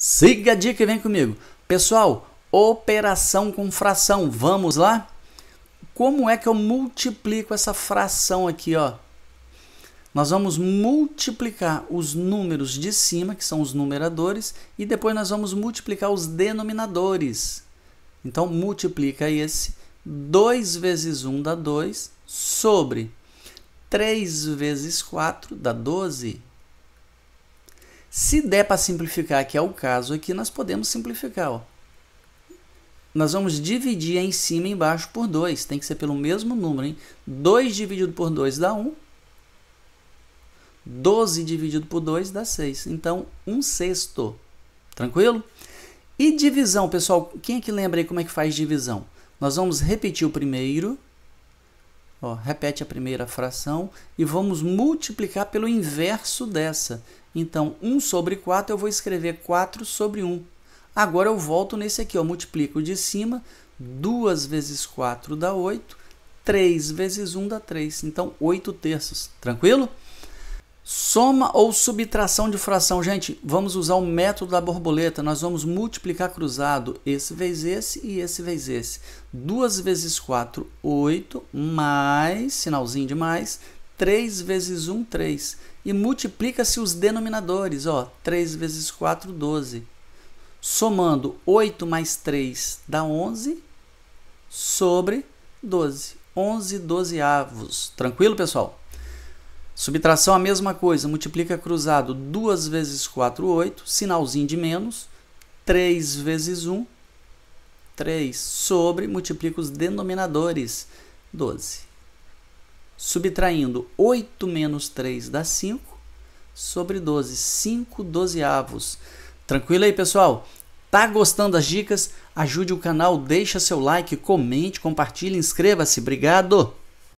Siga a dica e vem comigo. Pessoal, operação com fração, vamos lá? Como é que eu multiplico essa fração aqui, ó? Nós vamos multiplicar os números de cima, que são os numeradores, e depois nós vamos multiplicar os denominadores. Então, multiplica esse 2 vezes 1 dá 2, sobre 3 vezes 4 dá 12. Se der para simplificar, que é o caso aqui, nós podemos simplificar. Ó. Nós vamos dividir em cima e embaixo por 2. Tem que ser pelo mesmo número. 2 dividido por 2 dá 1. 12 dividido por 2 dá 6. Então, 1 sexto. Tranquilo? E divisão, pessoal, quem é que lembra aí como é que faz divisão? Nós vamos repetir o primeiro Ó, repete a primeira fração e vamos multiplicar pelo inverso dessa. Então, 1 sobre 4, eu vou escrever 4 sobre 1. Agora eu volto nesse aqui, ó, multiplico de cima, 2 vezes 4 dá 8, 3 vezes 1 dá 3, então 8 terços. Tranquilo? Soma ou subtração de fração. Gente, vamos usar o método da borboleta. Nós vamos multiplicar cruzado esse vezes esse e esse vezes esse. 2 vezes 4, 8, mais, sinalzinho de mais, 3 vezes 1, 3. E multiplica-se os denominadores. Ó, 3 vezes 4, 12. Somando 8 mais 3 dá 11 sobre 12. 11 dozeavos. Tranquilo, pessoal? Subtração a mesma coisa, multiplica cruzado 2 vezes 4, 8, sinalzinho de menos, 3 vezes 1, 3 sobre, multiplica os denominadores, 12. Subtraindo 8 menos 3 dá 5, sobre 12, 5 dozeavos. Tranquilo aí, pessoal? Tá gostando das dicas? Ajude o canal, deixa seu like, comente, compartilhe, inscreva-se. Obrigado!